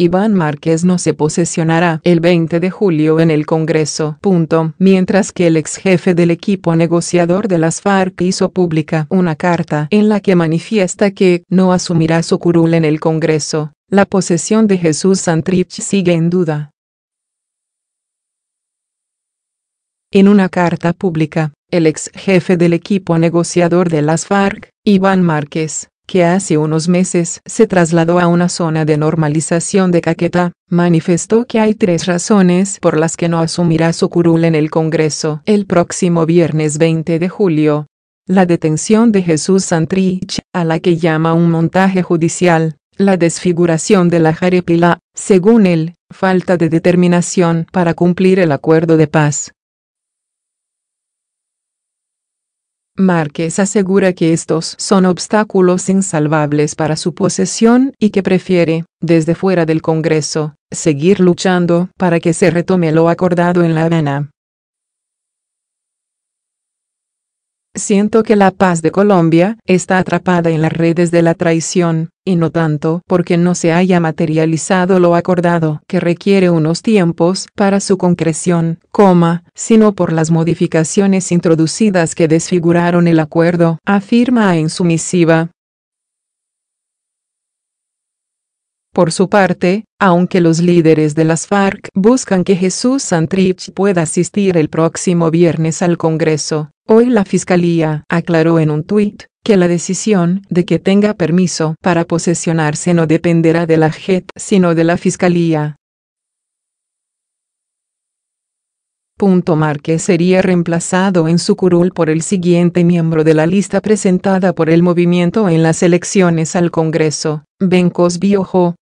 Iván Márquez no se posesionará el 20 de julio en el Congreso. Mientras que el ex jefe del equipo negociador de las FARC hizo pública una carta en la que manifiesta que no asumirá su curul en el Congreso, la posesión de Jesús Santrich sigue en duda. En una carta pública, el ex jefe del equipo negociador de las FARC, Iván Márquez, que hace unos meses se trasladó a una zona de normalización de Caquetá, manifestó que hay tres razones por las que no asumirá su curul en el Congreso el próximo viernes 20 de julio. La detención de Jesús Santrich, a la que llama un montaje judicial, la desfiguración de la Jarepila, según él, falta de determinación para cumplir el acuerdo de paz, Márquez asegura que estos son obstáculos insalvables para su posesión y que prefiere, desde fuera del Congreso, seguir luchando para que se retome lo acordado en La Habana. Siento que la paz de Colombia está atrapada en las redes de la traición, y no tanto porque no se haya materializado lo acordado que requiere unos tiempos para su concreción, sino por las modificaciones introducidas que desfiguraron el acuerdo, afirma en su misiva. Por su parte, aunque los líderes de las FARC buscan que Jesús Santrich pueda asistir el próximo viernes al Congreso, hoy la Fiscalía aclaró en un tuit que la decisión de que tenga permiso para posesionarse no dependerá de la JET sino de la Fiscalía. Punto Márquez sería reemplazado en su curul por el siguiente miembro de la lista presentada por el movimiento en las elecciones al Congreso, Ben Biojo.